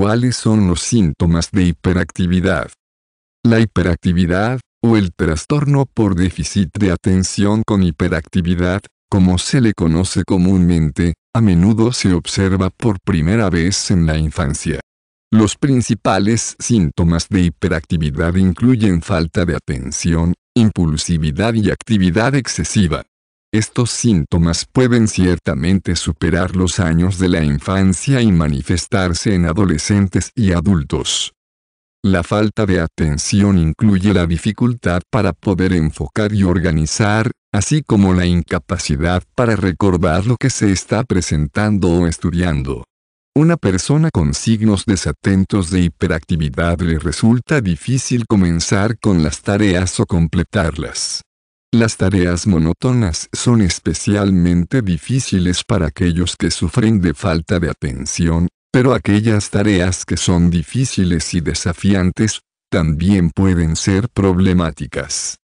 ¿Cuáles son los síntomas de hiperactividad? La hiperactividad, o el trastorno por déficit de atención con hiperactividad, como se le conoce comúnmente, a menudo se observa por primera vez en la infancia. Los principales síntomas de hiperactividad incluyen falta de atención, impulsividad y actividad excesiva. Estos síntomas pueden ciertamente superar los años de la infancia y manifestarse en adolescentes y adultos. La falta de atención incluye la dificultad para poder enfocar y organizar, así como la incapacidad para recordar lo que se está presentando o estudiando. Una persona con signos desatentos de hiperactividad le resulta difícil comenzar con las tareas o completarlas. Las tareas monótonas son especialmente difíciles para aquellos que sufren de falta de atención, pero aquellas tareas que son difíciles y desafiantes, también pueden ser problemáticas.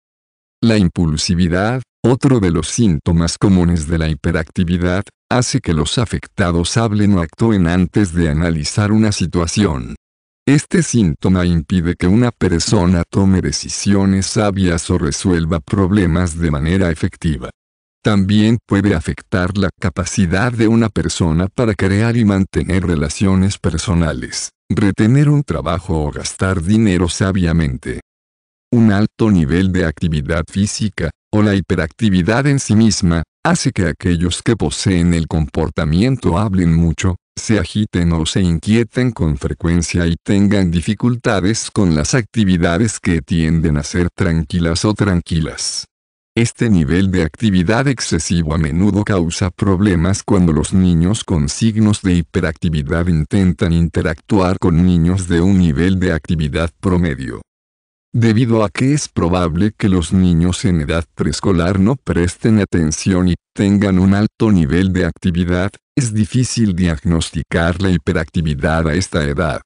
La impulsividad, otro de los síntomas comunes de la hiperactividad, hace que los afectados hablen o actúen antes de analizar una situación. Este síntoma impide que una persona tome decisiones sabias o resuelva problemas de manera efectiva. También puede afectar la capacidad de una persona para crear y mantener relaciones personales, retener un trabajo o gastar dinero sabiamente. Un alto nivel de actividad física, o la hiperactividad en sí misma, hace que aquellos que poseen el comportamiento hablen mucho, se agiten o se inquieten con frecuencia y tengan dificultades con las actividades que tienden a ser tranquilas o tranquilas. Este nivel de actividad excesivo a menudo causa problemas cuando los niños con signos de hiperactividad intentan interactuar con niños de un nivel de actividad promedio debido a que es probable que los niños en edad preescolar no presten atención y tengan un alto nivel de actividad, es difícil diagnosticar la hiperactividad a esta edad.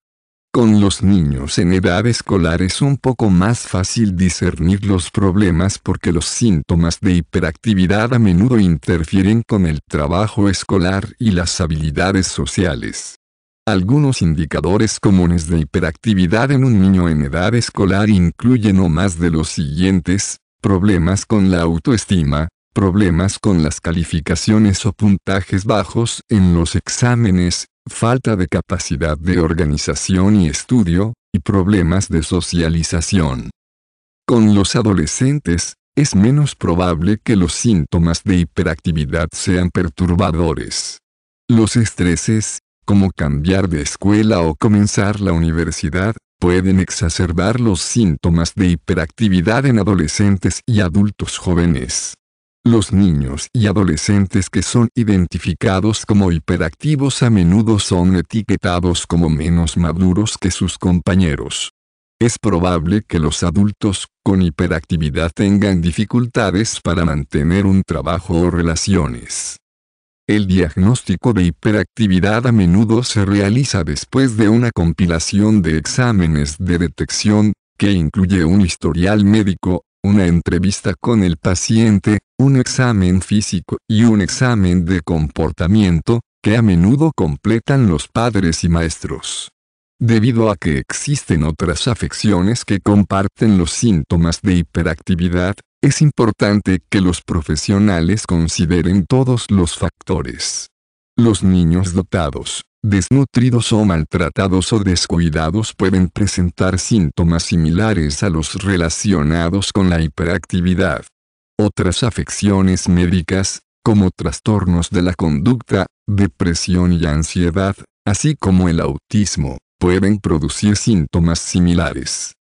Con los niños en edad escolar es un poco más fácil discernir los problemas porque los síntomas de hiperactividad a menudo interfieren con el trabajo escolar y las habilidades sociales. Algunos indicadores comunes de hiperactividad en un niño en edad escolar incluyen o más de los siguientes, problemas con la autoestima, problemas con las calificaciones o puntajes bajos en los exámenes, falta de capacidad de organización y estudio, y problemas de socialización. Con los adolescentes, es menos probable que los síntomas de hiperactividad sean perturbadores. Los estreses, como cambiar de escuela o comenzar la universidad, pueden exacerbar los síntomas de hiperactividad en adolescentes y adultos jóvenes. Los niños y adolescentes que son identificados como hiperactivos a menudo son etiquetados como menos maduros que sus compañeros. Es probable que los adultos con hiperactividad tengan dificultades para mantener un trabajo o relaciones. El diagnóstico de hiperactividad a menudo se realiza después de una compilación de exámenes de detección, que incluye un historial médico, una entrevista con el paciente, un examen físico y un examen de comportamiento, que a menudo completan los padres y maestros. Debido a que existen otras afecciones que comparten los síntomas de hiperactividad, es importante que los profesionales consideren todos los factores. Los niños dotados, desnutridos o maltratados o descuidados pueden presentar síntomas similares a los relacionados con la hiperactividad. Otras afecciones médicas, como trastornos de la conducta, depresión y ansiedad, así como el autismo, pueden producir síntomas similares.